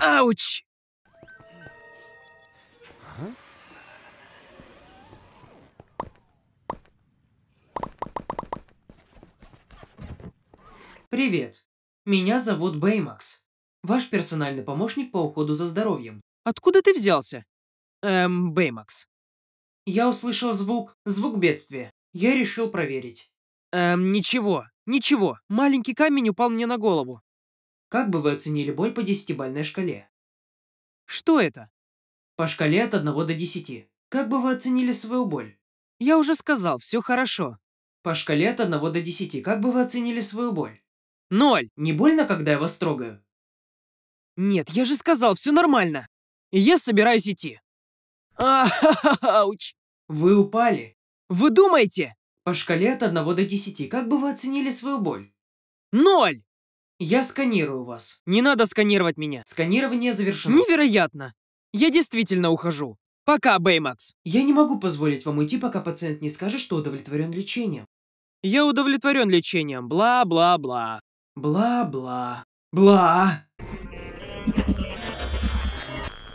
Ауч! Привет! Меня зовут Бэймакс. Ваш персональный помощник по уходу за здоровьем. Откуда ты взялся? Эм, Бэймакс. Я услышал звук, звук бедствия. Я решил проверить. Эм, ничего, ничего. Маленький камень упал мне на голову. Как бы вы оценили боль по десятибальной шкале? Что это? По шкале от 1 до 10. Как бы вы оценили свою боль? Я уже сказал, все хорошо. По шкале от 1 до 10. Как бы вы оценили свою боль? Ноль. Не больно, когда я вас трогаю? Нет, я же сказал, все нормально. И я собираюсь идти. Ауч. Вы упали. Вы думаете? По шкале от 1 до 10. Как бы вы оценили свою боль? Ноль. Я сканирую вас. Не надо сканировать меня. Сканирование завершено. Невероятно. Я действительно ухожу. Пока, Бэймакс. Я не могу позволить вам уйти, пока пациент не скажет, что удовлетворен лечением. Я удовлетворен лечением. Бла-бла-бла. Бла-бла. Бла. -бла, -бла. Бла.